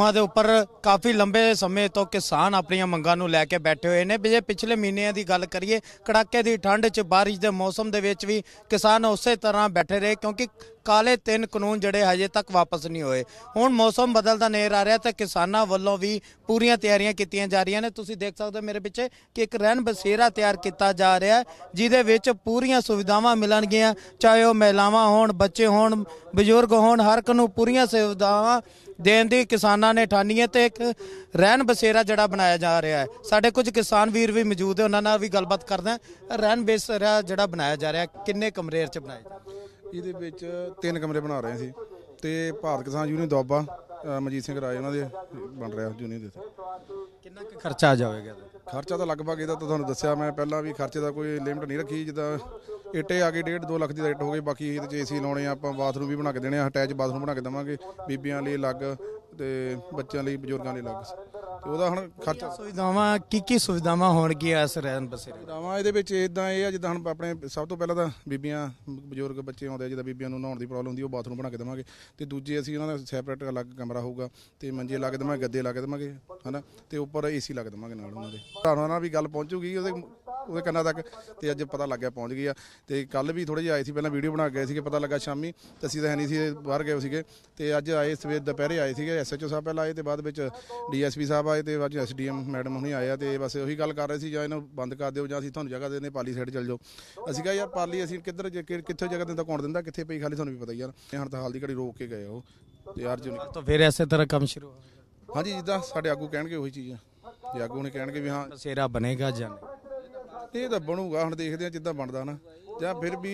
ਸਮੂਹਾਂ ਦੇ ਉੱਪਰ ਕਾਫੀ ਲੰਬੇ ਸਮੇਂ ਤੋਂ ਕਿਸਾਨ ਆਪਣੀਆਂ ਮੰਗਾਂ ਨੂੰ ਲੈ ਕੇ ਬੈਠੇ ਹੋਏ ਨੇ ਜੇ ਪਿਛਲੇ ਮਹੀਨਿਆਂ ਦੀ ਗੱਲ ਕਰੀਏ ਕੜਾਕੇ ਦੀ ਠੰਡ 'ਚ ਬਾਰਿਸ਼ ਦੇ ਮੌਸਮ ਦੇ ਵਿੱਚ ਵੀ ਕਿਸਾਨ ਉਸੇ ਤਰ੍ਹਾਂ ਬੈਠੇ ਰਹੇ ਕਿਉਂਕਿ ਕਾਲੇ ਤਿੰਨ ਕਾਨੂੰਨ ਜਿਹੜੇ ਹਜੇ ਤੱਕ ਵਾਪਸ ਨਹੀਂ ਹੋਏ ਹੁਣ ਮੌਸਮ ਬਦਲਦਾ ਨੇਰ ਆ ਰਿਹਾ ਤੇ ਕਿਸਾਨਾਂ ਵੱਲੋਂ ਵੀ ਪੂਰੀਆਂ ਤਿਆਰੀਆਂ ਕੀਤੀਆਂ ਜਾ ਰਹੀਆਂ ਨੇ ਤੁਸੀਂ ਦੇਖ ਸਕਦੇ ਹੋ ਮੇਰੇ ਪਿੱਛੇ ਕਿ ਇੱਕ ਰਹਿਣ ਬਸੇਰਾ ਤਿਆਰ ਕੀਤਾ ਜਾ ਰਿਹਾ ਜਿਹਦੇ ਵਿੱਚ ਪੂਰੀਆਂ ਸੁਵਿਧਾਵਾਂ ਮਿਲਣਗੀਆਂ ਚਾਹੇ ਉਹ ਮਹਿਲਾਵਾਂ ਹੋਣ ਬੱਚੇ ਹੋਣ ਬਜ਼ੁਰਗ ਹੋਣ ਹਰ ਇੱਕ ਨੂੰ ਪੂਰੀਆਂ ਸੁਵਿਧਾਵਾਂ ਦੇਣ ਦੀ ਕਿਸਾਨਾਂ ਨੇ ਠਾਨੀ ਹੈ ਤੇ ਇੱਕ ਰਹਿਣ ਬਸੇਰਾ ਜਿਹੜਾ ਬਣਾਇਆ ਜਾ ਰਿਹਾ ਹੈ ਸਾਡੇ ਕੁਝ ਕਿਸਾਨ ਵੀਰ ਵੀ ਮੌਜੂਦ ਹੈ ਉਹਨਾਂ ਨਾਲ ਵੀ ਗੱਲਬਾਤ ਕਰਦੇ ਹਾਂ ਰਹਿਣ ਬਸੇਰਾ ਜਿਹੜਾ ਬਣਾਇਆ ਜਾ ਰਿਹਾ ਕਿੰਨੇ ਕਮਰੇ 'ਚ ਬਣਾਇਆ ਜਾ ਰਿਹਾ ਇਹਦੇ ਵਿੱਚ ਤਿੰਨ ਕਮਰੇ ਬਣਾ ਰਹੇ ਸੀ ਤੇ ਭਾਰਤ ਕਿਸਾਨ ਯੂਨੀਅਨ ਦੋਬਾ ਅ, ਮਨਜੀਤ ਸਿੰਘ ਰਾਏ ਉਹਨਾਂ ਦੇ ਬਣ ਰਿਹਾ ਯੂਨੀਅਨ ਦੇ ਕਿੰਨਾ ਕੁ ਖਰਚਾ ਆ ਜਾਵੇਗਾ ਖਰਚਾ ਤਾਂ ਲਗਭਗ ਇਹਦਾ ਤਾਂ ਤੁਹਾਨੂੰ ਦੱਸਿਆ ਮੈਂ ਪਹਿਲਾਂ ਵੀ ਖਰਚੇ ਦਾ ਕੋਈ ਲਿਮਟ ਨਹੀਂ ਰੱਖੀ ਜਿੱਦਾਂ ਇੱਟੇ ਆ ਗਈ 1.5 2 ਲੱਖ ਦੀ ਰੇਟ ਹੋ ਗਈ ਬਾਕੀ ਇਹਦੇ ਚ ਏਸੀ ਲਾਉਣੇ ਆ ਆਪਾਂ ਬਾਥਰੂਮ ਵੀ ਬਣਾ ਕੇ ਦੇਣੇ ਆ ਅਟੈਚ ਬਾਥਰੂਮ ਬਣਾ ਕੇ ਦੇਵਾਂਗੇ ਬੀਬੀਆਂ ਲਈ ਅਲੱਗ ਤੇ ਬੱਚਿਆਂ ਲਈ ਬਜ਼ੁਰਗਾਂ ਲਈ ਅਲੱਗ ਉਹਦਾ ਹੁਣ ਖਰਚਾ ਸੁਵਿਧਾਵਾਂ ਕੀ ਕੀ ਸੁਵਿਧਾਵਾਂ ਹੋਣਗੀਆਂ ਇਸ ਰਹਿਣ ਬਸੇਰੇ ਸੁਵਿਧਾਵਾਂ ਇਹਦੇ ਵਿੱਚ ਇਦਾਂ ਇਹ ਆ ਜਿੱਦਾਂ ਹੁਣ ਆਪਣੇ ਸਭ ਤੋਂ ਪਹਿਲਾਂ ਤਾਂ ਬੀਬੀਆਂ ਬਜ਼ੁਰਗ ਬੱਚੇ ਆਉਂਦੇ ਜਿੱਦਾਂ ਬੀਬੀਆਂ ਨੂੰ ਨਹਾਉਣ ਦੀ ਪ੍ਰੋਬਲਮ ਹੁੰਦੀ ਉਹ ਬਾਥਰੂਮ ਬਣਾ ਕੇ ਦੇਵਾਂਗੇ ਤੇ ਦੂਜੇ ਅਸੀਂ ਉਹਨਾਂ ਦਾ ਸੈਪਰੇਟ ਅਲੱਗ ਕਮਰਾ ਹੋਊਗਾ ਤੇ ਮੰਜੇ ਲਾ ਕੇ ਦੇਵਾਂਗੇ ਗੱਦੇ ਲਾ ਕੇ ਦੇਵਾਂਗੇ ਹਨਾ ਤੇ ਉੱਪਰ ਏਸੀ ਲਾ ਕੇ ਦੇਵਾਂਗੇ ਨਾਲ ਉਹਨਾਂ ਦੇ ਘਰਾਂ ਨਾਲ ਵੀ ਗੱਲ ਪਹੁੰਚੂਗੀ ਉਹਦੇ ਉਹਦੇ ਕੰਨਾਂ ਤੱਕ ਤੇ ਅੱਜ ਪਤਾ ਲੱਗਿਆ ਪਹੁੰਚ ਗਈ ਆ ਤੇ ਕੱਲ ਵੀ ਥੋੜੇ ਜਿਹਾ ਆਏ ਸੀ ਪਹਿਲਾਂ ਵੀਡੀਓ ਬਣਾ ਕੇ ਗਏ ਸੀਗੇ ਪਤਾ ਲੱਗਾ ਸ਼ਾਮੀ ਤੇ ਅਸੀਂ ਤਾਂ ਹੈ ਨਹੀਂ ਸੀ ਬਾਹਰ ਗਏ ਸੀਗੇ ਤੇ ਅੱਜ ਆਏ ਸਵੇਰ ਦੁਪਹਿਰੇ ਆਏ ਸੀਗੇ ਐਸਐਚਓ ਸਾਹਿਬ ਪਹਿਲਾਂ ਆਏ ਤੇ ਬਾਅਦ ਵਿੱਚ ਡੀਐਸਪੀ ਸਾਹਿਬ ਆਏ ਤੇ ਅੱਜ ਐਸਡੀਐਮ ਮੈਡਮ ਹੁਣੀ ਆਇਆ ਤੇ ਬਸ ਉਹੀ ਗੱਲ ਕਰ ਰਹੇ ਸੀ ਜਾਂ ਇਹਨੂੰ ਬੰਦ ਕਰ ਦਿਓ ਜਾਂ ਅਸੀਂ ਤੁਹਾਨੂੰ ਜਗ੍ਹਾ ਦੇ ਦਿੰਦੇ ਪਾਲੀ ਸਾਈਡ ਚੱਲ ਜਾਓ ਅਸੀਂ ਕਿਹਾ ਯਾਰ ਪਾਲੀ ਅਸੀਂ ਕਿੱਧਰ ਕਿੱਥੇ ਜਗ੍ਹਾ ਦਿੰਦਾ ਕੌਣ ਦਿੰਦਾ ਕਿੱਥੇ ਪਈ ਖਾਲੀ ਤੁਹਾਨੂੰ ਵੀ ਪਤਾ ਯਾਰ ਤਾਂ ਹਾਲ ਦੀ ਘੜੀ ਰੋਕ ਕੇ ਗਏ ਉਹ ਤੇ ਯਾਰ ਜੀ ਤਾਂ ਫਿਰ ਐਸੇ ਤਰ੍ਹਾਂ ਕੰਮ ਸ਼ੁਰੂ ਹੋ ਹਾਂਜੀ ਜਿੱਦਾਂ ਸਾਡੇ ਆਗੂ ਕਹਿਣਗੇ ਉਹੀ ਚੀਜ਼ ਆ ਜੇ ਆਗੂ ਨੇ ਕਹਿਣਗੇ ਵੀ ਹਾਂ ਸੇਰਾ ਬਣੇਗਾ ਜਾਂ ਇਹ ਤਾਂ ਬਣੂਗਾ ਹੁਣ ਦੇਖਦੇ ਆ ਜਿੱਦਾਂ ਬਣਦਾ ਨਾ ਜਾਂ ਫਿਰ ਵੀ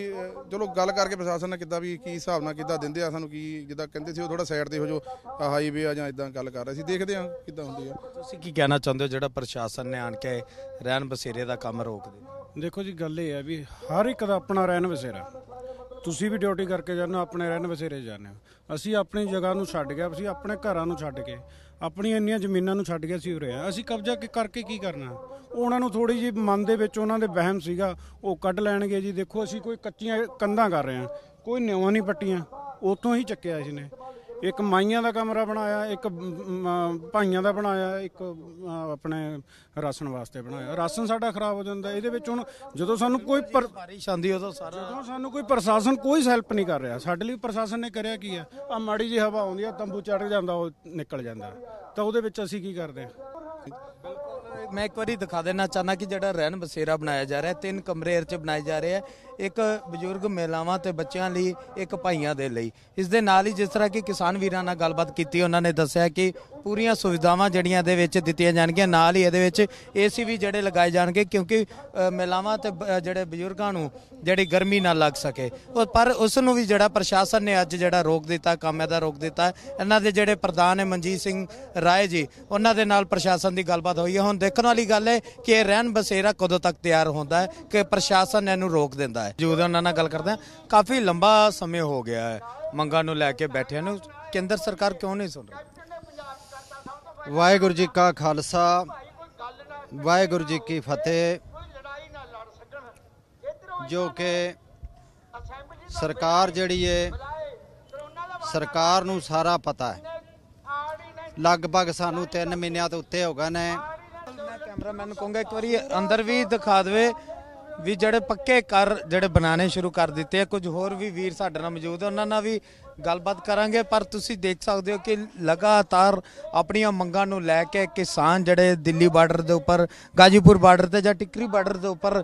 ਚਲੋ ਗੱਲ ਕਰਕੇ ਪ੍ਰਸ਼ਾਸਨ ਨਾਲ ਕਿੱਦਾਂ ਵੀ ਕੀ ਹਿਸਾਬ ਨਾਲ ਕਿੱਦਾਂ ਦਿੰਦੇ ਆ ਸਾਨੂੰ ਕੀ ਜਿੱਦਾਂ ਕਹਿੰਦੇ ਸੀ ਉਹ ਥੋੜਾ ਸਾਈਡ ਤੇ ਹੋ ਜੋ ਹਾਈਵੇ ਆ ਜਾਂ ਇਦਾਂ ਗੱਲ ਕਰ ਰਹੇ ਸੀ ਦੇਖਦੇ ਆ ਕਿੱਦਾਂ ਹੁੰਦੀ ਆ ਤੁਸੀਂ ਕੀ ਕਹਿਣਾ ਚਾਹੁੰਦੇ ਹੋ ਜਿਹੜਾ ਪ੍ਰਸ਼ਾਸਨ ਨੇ ਆਣ ਕੇ ਰਹਿਣ ਬਸੇਰੇ ਦਾ ਕੰਮ ਰੋਕ ਦੇ ਦੇਖੋ ਜੀ ਗੱਲ ਇਹ ਆ ਵੀ ਹਰ ਇੱਕ ਦਾ ਆਪਣਾ ਰਹਿਣ ਬਸੇਰਾ ਤੁਸੀਂ ਵੀ ਡਿਊਟੀ ਕਰਕੇ ਜਾਂਦੇ ਹੋ ਆਪਣੇ ਰਹਿਣ ਵਸੇਰੇ ਜਾਂਦੇ ਹੋ ਅਸੀਂ ਆਪਣੀ ਜਗ੍ਹਾ ਨੂੰ ਛੱਡ ਗਿਆ ਅਸੀਂ ਆਪਣੇ ਘਰਾਂ ਨੂੰ ਛੱਡ ਕੇ ਆਪਣੀਆਂ ਇੰਨੀਆਂ ਜ਼ਮੀਨਾਂ ਨੂੰ ਛੱਡ ਕੇ ਅਸੀਂ ਉਰੇ ਆ ਅਸੀਂ ਕਬਜ਼ਾ ਕਰਕੇ ਕੀ ਕਰਨਾ ਉਹਨਾਂ ਨੂੰ ਥੋੜੀ ਜੀ ਮਨ ਦੇ ਵਿੱਚ ਉਹਨਾਂ ਦੇ ਵਹਿਮ ਸੀਗਾ ਉਹ ਕੱਢ ਲੈਣਗੇ ਜੀ ਦੇਖੋ ਅਸੀਂ ਕੋਈ ਕੱਚੀਆਂ ਕੰਧਾਂ ਕਰ ਰਹੇ ਹਾਂ ਕੋਈ ਨਿਵਾਂ ਨਹੀਂ ਪੱਟੀਆਂ ਉਤੋਂ ਹੀ ਚੱਕਿਆ ਨੇ ਇੱਕ ਮਾਈਆਂ ਦਾ ਕਮਰਾ ਬਣਾਇਆ ਇੱਕ ਭਾਈਆਂ ਦਾ ਬਣਾਇਆ ਇੱਕ ਆਪਣੇ ਰਾਸ਼ਨ ਵਾਸਤੇ ਬਣਾਇਆ ਰਾਸ਼ਨ ਸਾਡਾ ਖਰਾਬ ਹੋ ਜਾਂਦਾ ਇਹਦੇ ਵਿੱਚ ਹੁਣ ਜਦੋਂ ਸਾਨੂੰ ਕੋਈ ਬਾਰਿਸ਼ ਆਂਦੀ ਉਦੋਂ ਸਾਰਾ ਜਦੋਂ ਸਾਨੂੰ ਕੋਈ ਪ੍ਰਸ਼ਾਸਨ ਕੋਈ ਹੈਲਪ ਨਹੀਂ ਕਰ ਰਿਹਾ ਸਾਡੇ ਲਈ ਪ੍ਰਸ਼ਾਸਨ ਨੇ ਕਰਿਆ ਕੀ ਆ ਆ ਮਾੜੀ ਜਿਹੀ ਹਵਾ ਆਉਂਦੀ ਆ ਤੰਬੂ ਚੜ ਜਾਂਦਾ ਉਹ ਨਿਕਲ ਜਾਂਦਾ ਤਾਂ ਉਹਦੇ ਵਿੱਚ ਅਸੀਂ ਕੀ ਕਰਦੇ ਆ ਮੈਂ ਇੱਕ ਵਾਰੀ ਦਿਖਾ ਦੇਣਾ ਚਾਹਨਾ ਕਿ ਜਿਹੜਾ ਰਹਿਣ ਬਸੇਰਾ ਬਣਾਇਆ ਜਾ ਰਿਹਾ ਤਿੰਨ ਕਮਰੇ ਅਰਚ ਬਣਾਏ ਜਾ ਰਹੇ ਆ ਇੱਕ ਬਜ਼ੁਰਗ ਮਹਿਲਾਵਾਂ ਤੇ ਬੱਚਿਆਂ ਲਈ ਇੱਕ ਭਾਈਆਂ ਦੇ ਲਈ ਇਸ ਦੇ ਨਾਲ ਹੀ ਜਿਸ ਤਰ੍ਹਾਂ ਕਿ ਕਿਸਾਨ ਵੀਰਾਂ ਨਾਲ ਗੱਲਬਾਤ ਕੀਤੀ ਉਹਨਾਂ ਨੇ ਦੱਸਿਆ ਕਿ ਪੂਰੀਆਂ ਸੁਵਿਧਾਵਾਂ ਜਿਹੜੀਆਂ ਦੇ ਵਿੱਚ ਦਿੱਤੀਆਂ ਜਾਣਗੀਆਂ ਨਾਲ ਹੀ ਇਹਦੇ ਵਿੱਚ ਏਸੀ ਵੀ ਜਿਹੜੇ ਲਗਾਏ ਜਾਣਗੇ ਕਿਉਂਕਿ ਮਹਿਲਾਵਾਂ ਤੇ ਜਿਹੜੇ ਬਜ਼ੁਰਗਾਂ ਨੂੰ ਜਿਹੜੀ ਗਰਮੀ ਨਾ ਲੱਗ ਸਕੇ ਪਰ ਉਸ ਨੂੰ ਵੀ ਜਿਹੜਾ ਪ੍ਰਸ਼ਾਸਨ ਨੇ ਅੱਜ ਜਿਹੜਾ ਰੋਕ ਦਿੱਤਾ ਕੰਮ ਇਹਦਾ ਰੋਕ ਦਿੱਤਾ ਇਹਨਾਂ ਦੇ ਜਿਹੜੇ ਪ੍ਰਧਾਨ ਹੈ ਮਨਜੀਤ ਸਿੰਘ ਰਾਏ ਜੀ ਉਹਨਾਂ ਦੇ ਨਾਲ ਪ੍ਰਸ਼ਾਸਨ ਦੀ ਗੱਲਬਾਤ ਹੋਈ ਹੈ ਹੁਣ ਦੇਖਣ ਵਾਲੀ ਗੱਲ ਹੈ ਕਿ ਇਹ ਰਹਿਣ ਬਸੇਰਾ ਕਦੋਂ ਤੱਕ ਤਿਆਰ ਹੁੰਦਾ ਹੈ ਕਿ ਪ੍ਰਸ਼ਾਸਨ ਇਹਨੂੰ ਰੋਕ ਦਿੰਦਾ ਹੈ ਜੂਦ ਉਹਨਾਂ ਨਾਲ ਗੱਲ ਕਰਦੇ ਆ ਕਾਫੀ ਲੰਬਾ ਸਮੇਂ ਹੋ ਗਿਆ ਹੈ ਮੰਗਾਂ ਨੂੰ ਲੈ ਕੇ ਬੈਠਿਆਂ ਨੂੰ ਕੇਂਦਰ ਸਰਕਾਰ ਕਿਉਂ ਨਹੀਂ ਸੁਣ ਰਹੀ ਵਾਹਿਗੁਰੂ ਜੀ ਕਾ ਖਾਲਸਾ ਵਾਹਿਗੁਰੂ ਜੀ ਕੀ ਫਤਿਹ ਜੋ ਕਿ ਸਰਕਾਰ ਜਿਹੜੀ ਏ ਸਰਕਾਰ ਨੂੰ ਸਾਰਾ ਪਤਾ ਹੈ ਲਗਭਗ ਸਾਨੂੰ 3 ਮਹੀਨਿਆਂ ਤੋਂ ਉੱਤੇ ਹੋ ਗਏ ਨੇ ਮੈਂ ਕੈਮਰਾਮੈਨ ਨੂੰ ਕਹੂੰਗਾ ਇੱਕ ਵਾਰੀ ਅੰਦਰ ਵੀ ਦਿਖਾ ਦੇਵੇ ਵੀ ਜਿਹੜੇ ਪੱਕੇ ਕਰ ਜਿਹੜੇ ਬਣਾਣੇ ਸ਼ੁਰੂ ਕਰ ਦਿੱਤੇ ਆ ਕੁਝ ਹੋਰ ਵੀ ਵੀਰ ਸਾਡੇ ਨਾਲ ਮੌਜੂਦ ਆ ਉਹਨਾਂ ਨਾਲ ਵੀ ਗੱਲਬਾਤ ਕਰਾਂਗੇ ਪਰ ਤੁਸੀਂ ਦੇਖ ਸਕਦੇ ਹੋ ਕਿ ਲਗਾਤਾਰ ਆਪਣੀਆਂ ਮੰਗਾਂ ਨੂੰ ਲੈ ਕੇ ਕਿਸਾਨ ਜਿਹੜੇ ਦਿੱਲੀ ਬਾਰਡਰ ਦੇ ਉੱਪਰ ਗਾਜੀਪੁਰ ਬਾਰਡਰ ਤੇ ਜਾਂ ਟਿਕਰੀ ਬਾਰਡਰ ਦੇ ਉੱਪਰ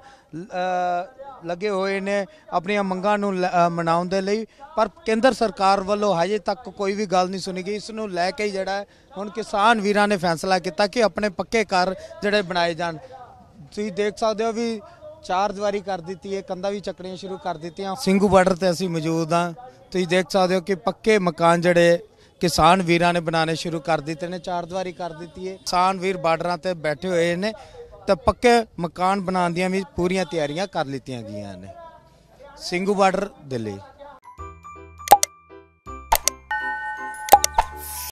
ਲੱਗੇ ਹੋਏ ਨੇ ਆਪਣੀਆਂ ਮੰਗਾਂ ਨੂੰ ਮਨਾਉਣ ਦੇ ਲਈ ਪਰ ਕੇਂਦਰ ਸਰਕਾਰ ਵੱਲੋਂ ਹਜੇ ਤੱਕ ਕੋਈ ਵੀ ਗੱਲ ਨਹੀਂ ਸੁਣੀ ਗਈ ਇਸ ਨੂੰ ਲੈ ਕੇ ਜਿਹੜਾ ਹੁਣ ਕਿਸਾਨ ਵੀਰਾਂ ਨੇ ਫੈਸਲਾ ਕੀਤਾ ਕਿ ਆਪਣੇ ਪੱਕੇ ਘਰ ਜਿਹੜੇ ਬਣਾਏ ਜਾਣ ਤੁਸੀਂ ਦੇਖ ਸਕਦੇ ਹੋ ਵੀ ਚਾਰ ਦਿਵਾਰੀ ਕਰ ਦਿੱਤੀ ਹੈ ਕੰਧਾਂ ਵੀ ਚੱਕਣੀਆਂ ਸ਼ੁਰੂ ਕਰ ਦਿੱਤੀਆਂ ਸਿੰਘੂ ਬਾਰਡਰ ਤੇ ਅਸੀਂ ਮੌਜੂਦ ਹਾਂ ਤੁਸੀਂ ਦੇਖ ਸਕਦੇ ਹੋ ਕਿ ਪੱਕੇ ਮਕਾਨ ਜਿਹੜੇ ਕਿਸਾਨ ਵੀਰਾਂ ਨੇ ਬਣਾਉਣੇ ਸ਼ੁਰੂ ਕਰ ਦਿੱਤੇ ਨੇ ਚਾਰ ਦਿਵਾਰੀ ਕਰ ਦਿੱਤੀ ਹੈ ਕਿਸਾਨ ਵੀਰ ਬਾਰਡਰਾਂ ਤੇ ਬੈਠੇ ਹੋਏ ਨੇ ਤਾਂ ਪੱਕੇ ਮਕਾਨ ਬਣਾਉਣ ਦੀਆਂ ਵੀ ਪੂਰੀਆਂ ਤਿਆਰੀਆਂ ਕਰ ਲਿੱਤੀਆਂ ਗਈਆਂ ਨੇ ਸਿੰਘੂ ਬਾਰਡਰ ਦਿੱਲੀ